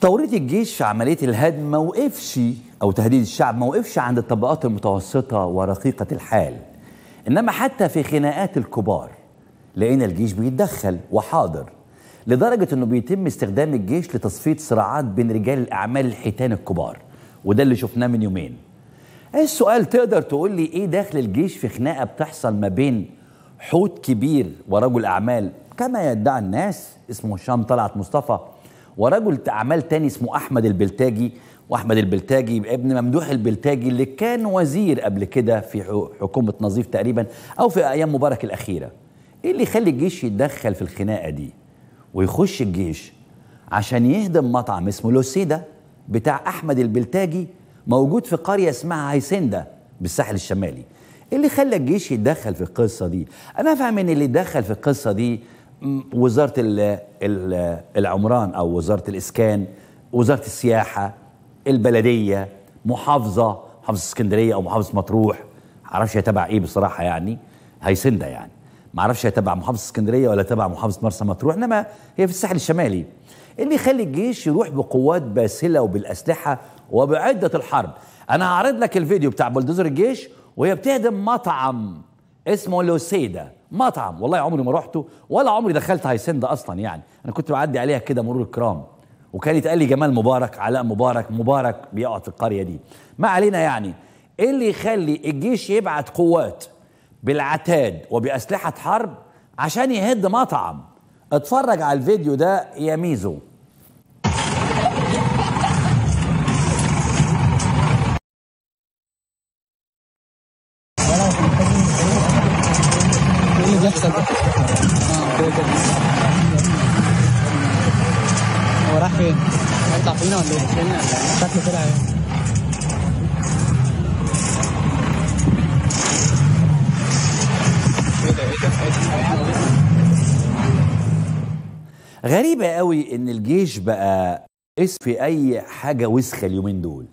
توريط الجيش في عملية الهدم ما وقفش أو تهديد الشعب ما وقفش عند الطبقات المتوسطة ورقيقة الحال إنما حتى في خناقات الكبار لقينا الجيش بيتدخل وحاضر لدرجة إنه بيتم استخدام الجيش لتصفية صراعات بين رجال الأعمال الحيتان الكبار وده اللي شفناه من يومين إيه السؤال تقدر تقول لي إيه داخل الجيش في خناقة بتحصل ما بين حوت كبير ورجل أعمال كما يدعي الناس اسمه هشام طلعت مصطفى ورجل اعمال تاني اسمه احمد البلتاجي واحمد البلتاجي ابن ممدوح البلتاجي اللي كان وزير قبل كده في حكومه نظيف تقريبا او في ايام مبارك الاخيره ايه اللي يخلي الجيش يتدخل في الخناقه دي ويخش الجيش عشان يهدم مطعم اسمه لوسيدا بتاع احمد البلتاجي موجود في قريه اسمها هيسندا بالساحل الشمالي ايه اللي خلى الجيش يتدخل في القصه دي انا افهم ان اللي دخل في القصه دي وزاره ال الـ العمران او وزاره الاسكان وزاره السياحه البلديه محافظه محافظه اسكندريه او محافظه مطروح معرفش هي تبع ايه بصراحه يعني هيسنده يعني معرفش هي تبع محافظه اسكندريه ولا تبع محافظه مرسى مطروح انما هي في الساحل الشمالي اللي يخلي الجيش يروح بقوات باسله وبالاسلحه وبعده الحرب انا هعرض لك الفيديو بتاع بلدوزر الجيش وهي بتهدم مطعم اسمه لوسيدا مطعم والله عمري ما رحته ولا عمري دخلت هايسند اصلا يعني انا كنت بعدي عليها كده مرور الكرام وكان يتقال لي جمال مبارك علاء مبارك مبارك بيقعد في القريه دي ما علينا يعني ايه اللي يخلي الجيش يبعت قوات بالعتاد وباسلحه حرب عشان يهد مطعم اتفرج على الفيديو ده يا ميزو غريبه قوي ان الجيش بقى اسم في اي حاجه وسخه اليومين دول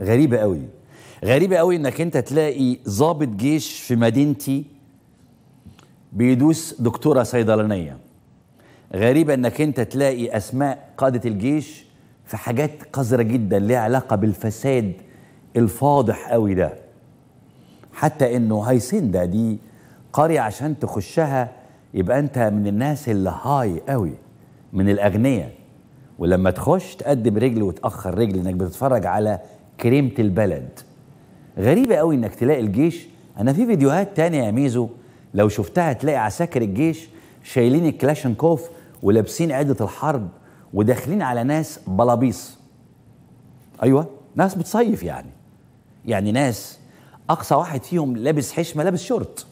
غريبه قوي غريبه قوي انك انت تلاقي ضابط جيش في مدينتي بيدوس دكتوره صيدلانيه غريبه انك انت تلاقي اسماء قاده الجيش في حاجات قذره جدا ليها علاقه بالفساد الفاضح قوي ده حتى انه هيسندا دي قريه عشان تخشها يبقى انت من الناس اللي هاي قوي من الاغنياء ولما تخش تقدم رجل وتاخر رجل انك بتتفرج على كريمه البلد غريبه قوي انك تلاقي الجيش انا في فيديوهات تانية يا ميزو لو شفتها تلاقي عساكر الجيش شايلين الكلاشنكوف ولابسين عدة الحرب وداخلين على ناس بلابيص ايوه ناس بتصيف يعني يعني ناس اقصى واحد فيهم لابس حشمه لابس شورت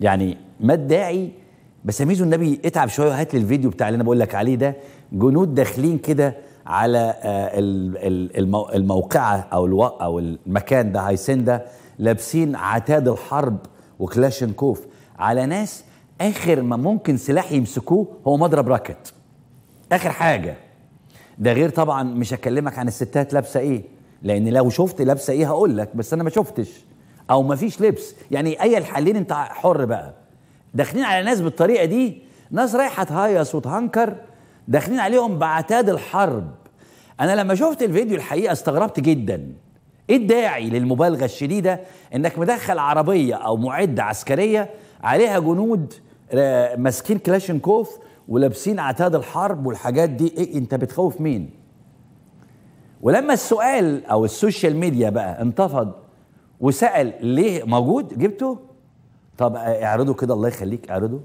يعني ما الداعي بس ميزو النبي اتعب شويه وهات لي الفيديو بتاع اللي انا بقول لك عليه ده جنود داخلين كده على آه، الموقعه او او المكان ده هايسين ده لابسين عتاد الحرب وكلاشنكوف على ناس اخر ما ممكن سلاح يمسكوه هو مضرب راكت اخر حاجه ده غير طبعا مش هكلمك عن الستات لابسه ايه لان لو شفت لابسه ايه هقول لك بس انا ما شفتش او ما فيش لبس يعني اي الحالين انت حر بقى داخلين على ناس بالطريقه دي ناس رايحه تهيص وتهنكر داخلين عليهم بعتاد الحرب انا لما شفت الفيديو الحقيقه استغربت جدا ايه الداعي للمبالغه الشديده انك مدخل عربيه او معده عسكريه عليها جنود آه، ماسكين كلاشنكوف ولابسين عتاد الحرب والحاجات دي ايه انت بتخوف مين ولما السؤال او السوشيال ميديا بقى انتفض وسال ليه موجود جبته طب آه، اعرضه كده الله يخليك اعرضه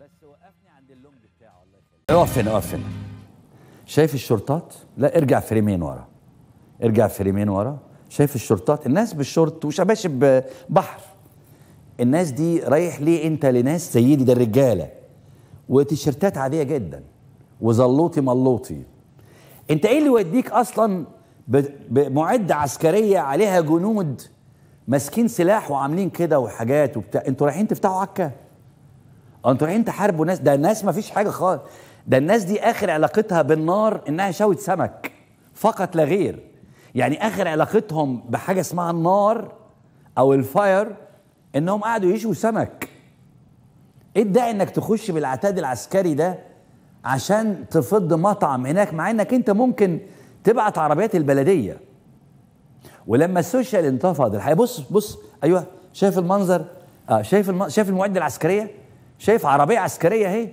بس وقفني عند اللونج بتاعه الله يخليك اقف هنا اقف هنا شايف الشرطات لا ارجع فريمين ورا ارجع فريمين ورا شايف الشرطات الناس بالشرط وشباشب بحر الناس دي رايح ليه انت لناس سيدي ده الرجاله وتيشيرتات عاديه جدا وزلوطي ملوطي انت ايه اللي يوديك اصلا بمعده عسكريه عليها جنود ماسكين سلاح وعاملين كده وحاجات وبتاع انتوا رايحين تفتحوا عكا انتوا رايحين تحاربوا ناس ده الناس ما فيش حاجه خالص ده الناس دي اخر علاقتها بالنار انها شوت سمك فقط لا غير يعني اخر علاقتهم بحاجه اسمها النار او الفاير انهم قعدوا يشوا سمك ايه الداعي انك تخش بالعتاد العسكري ده عشان تفض مطعم هناك مع انك انت ممكن تبعت عربيات البلديه ولما السوشيال انتفض الحقيقه بص بص ايوه شايف المنظر اه شايف الم... شايف المعده العسكريه شايف عربيه عسكريه اهي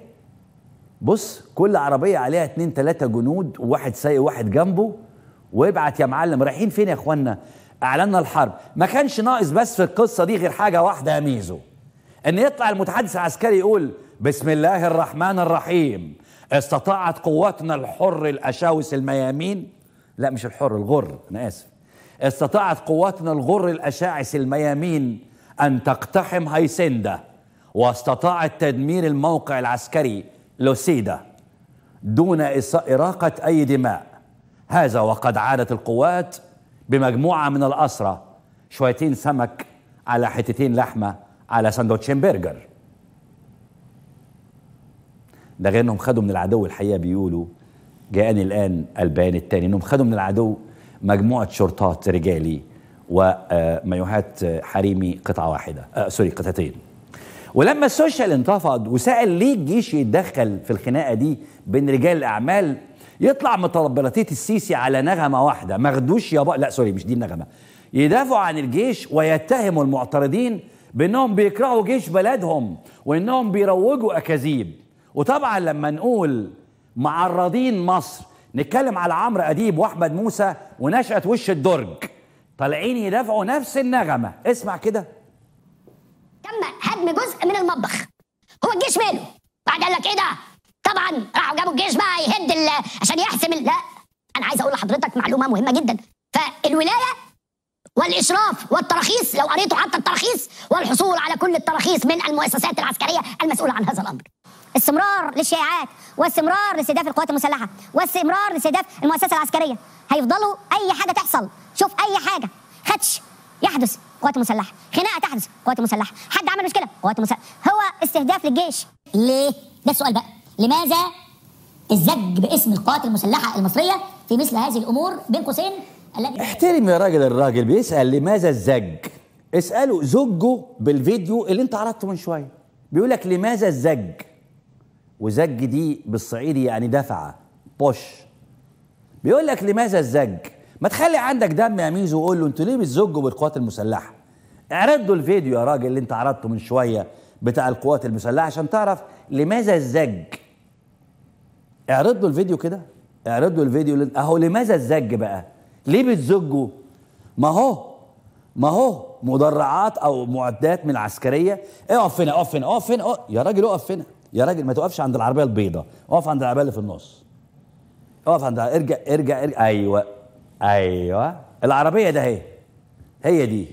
بص كل عربيه عليها اتنين تلاته جنود وواحد سايق واحد جنبه وابعت يا معلم رايحين فين يا اخوانا اعلنا الحرب ما كانش ناقص بس في القصه دي غير حاجه واحده يا ميزو ان يطلع المتحدث العسكري يقول بسم الله الرحمن الرحيم استطاعت قواتنا الحر الاشاوس الميامين لا مش الحر الغر انا اسف استطاعت قواتنا الغر الاشاعس الميامين ان تقتحم هيسنده واستطاعت تدمير الموقع العسكري لوسيدا دون إراقة أي دماء هذا وقد عادت القوات بمجموعة من الأسرى شويتين سمك على حتتين لحمة على سندوتشين برجر ده غير انهم خدوا من العدو الحقيقه بيقولوا جاءني الان البيان الثاني انهم خدوا من العدو مجموعه شرطات رجالي ومايوهات آه، آه، حريمي قطعه واحده آه سوري قطعتين ولما السوشيال انتفض وسأل ليه الجيش يتدخل في الخناقة دي بين رجال الأعمال يطلع متربلطية السيسي على نغمة واحدة مخدوش يابا لا سوري مش دي النغمة يدافعوا عن الجيش ويتهموا المعترضين بأنهم بيكرهوا جيش بلدهم وأنهم بيروجوا أكاذيب وطبعا لما نقول معرضين مصر نتكلم على عمرو أديب وأحمد موسى ونشأة وش الدرج طالعين يدافعوا نفس النغمة اسمع كده هدم جزء من المطبخ هو الجيش ماله بعد قال لك ايه ده طبعا راحوا جابوا الجيش بقى يهد عشان يحسم لا انا عايز اقول لحضرتك معلومه مهمه جدا فالولايه والاشراف والتراخيص لو قريتوا حتى التراخيص والحصول على كل التراخيص من المؤسسات العسكريه المسؤوله عن هذا الامر استمرار للشائعات واستمرار لاستهداف القوات المسلحه واستمرار لاستهداف المؤسسه العسكريه هيفضلوا اي حاجه تحصل شوف اي حاجه خدش يحدث قوات مسلحه خناقه تحدث قوات مسلحه حد عمل مشكله قوات مسلحه هو استهداف للجيش ليه ده السؤال بقى لماذا الزج باسم القوات المسلحه المصريه في مثل هذه الامور بين قوسين الذي احترم يا راجل الراجل بيسال لماذا الزج اساله زجه بالفيديو اللي انت عرضته من شويه بيقول لك لماذا الزج وزج دي بالصعيدي يعني دفعه بوش بيقول لك لماذا الزج ما تخلي عندك دم يا ميزو وقول له انتوا ليه بتزجوا بالقوات المسلحه اعرضوا الفيديو يا راجل اللي انت عرضته من شويه بتاع القوات المسلحه عشان تعرف لماذا الزج اعرض له الفيديو كده اعرض له الفيديو اللي... اهو لماذا الزج بقى ليه بتزجوا ما هو ما هو مدرعات او معدات من العسكريه اقف هنا اقف هنا اقف هنا يا راجل اقف هنا يا راجل ما توقفش عند العربيه البيضاء اقف عند العربيه اللي في النص اقف عند ارجع ارجع ارجع ايوه ايوه العربيه ده هي هي دي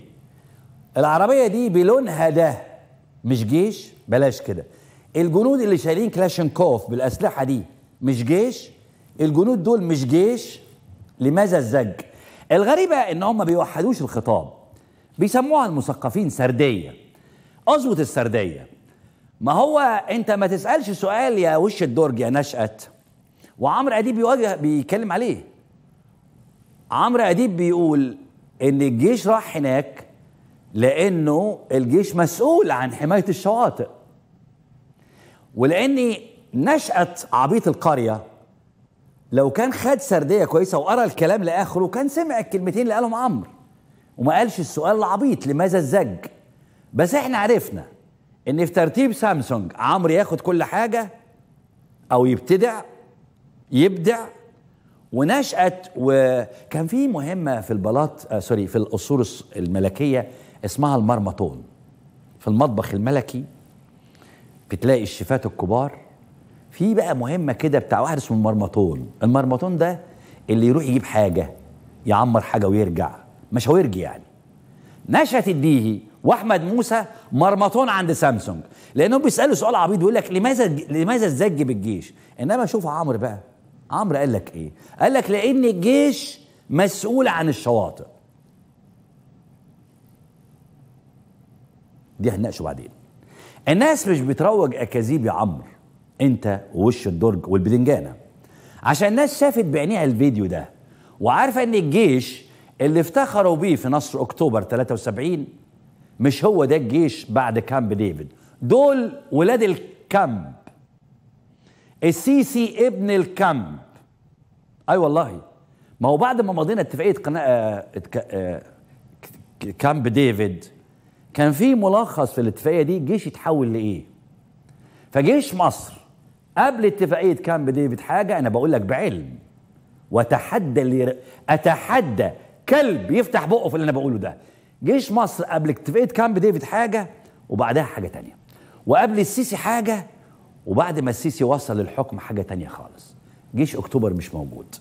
العربيه دي بلونها ده مش جيش بلاش كده الجنود اللي شايلين كلاشنكوف بالاسلحه دي مش جيش الجنود دول مش جيش لماذا الزج الغريبه ان هم ما بيوحدوش الخطاب بيسموها المثقفين سرديه قصوه السرديه ما هو انت ما تسالش سؤال يا وش الدرج يا نشأت وعمرو اديب بيواجه بيتكلم عليه عمرو اديب بيقول ان الجيش راح هناك لانه الجيش مسؤول عن حمايه الشواطئ ولان نشأة عبيط القرية لو كان خد سردية كويسة وقرا الكلام لآخره كان سمع الكلمتين اللي قالهم عمرو وما قالش السؤال العبيط لماذا الزج بس احنا عرفنا ان في ترتيب سامسونج عمرو ياخد كل حاجة او يبتدع يبدع ونشأت وكان في مهمة في البلاط آه سوري في القصور الملكية اسمها المرمطون في المطبخ الملكي بتلاقي الشيفات الكبار في بقى مهمة كده بتاع واحد اسمه المرمطون المرمطون ده اللي يروح يجيب حاجة يعمر حاجة ويرجع مشاورجي يعني نشأت الديهي واحمد موسى مرمطون عند سامسونج لانهم بيسالوا سؤال عبيط ويقول لك لماذا لماذا الزج بالجيش انما شوف عمرو بقى عمرو قال لك ايه قال لك لان الجيش مسؤول عن الشواطئ دي هنناقشه بعدين الناس مش بتروج اكاذيب يا عمرو انت ووش الدرج والبدنجانه عشان الناس شافت بعينيها الفيديو ده وعارفه ان الجيش اللي افتخروا بيه في نصر اكتوبر 73 مش هو ده الجيش بعد كامب ديفيد دول ولاد الكامب السيسي ابن الكامب اي والله ما هو بعد ما مضينا اتفاقيه قناه آه، آه، كامب ديفيد كان في ملخص في الاتفاقيه دي الجيش يتحول لايه فجيش مصر قبل اتفاقيه كامب ديفيد حاجه انا بقول لك بعلم وتحدى اللي اتحدى كلب يفتح بقه في اللي انا بقوله ده جيش مصر قبل اتفاقيه كامب ديفيد حاجه وبعدها حاجه تانية وقبل السيسي حاجه وبعد ما السيسي وصل للحكم حاجه تانية خالص جيش اكتوبر مش موجود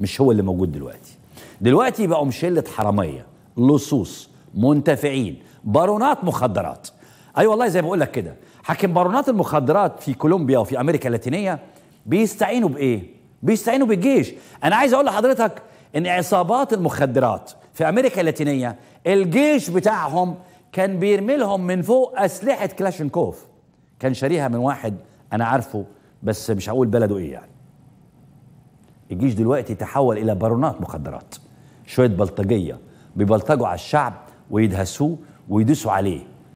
مش هو اللي موجود دلوقتي دلوقتي بقوا شله حراميه لصوص منتفعين بارونات مخدرات اي أيوة والله زي ما بقول لك كده حاكم بارونات المخدرات في كولومبيا وفي امريكا اللاتينيه بيستعينوا بايه بيستعينوا بالجيش انا عايز اقول لحضرتك ان عصابات المخدرات في امريكا اللاتينيه الجيش بتاعهم كان بيرمي لهم من فوق اسلحه كلاشنكوف كان شاريها من واحد انا عارفه بس مش هقول بلده ايه يعني الجيش دلوقتي تحول الى بارونات مخدرات شويه بلطجيه بيبلطجوا على الشعب ويدهسوه ويدوسوا عليه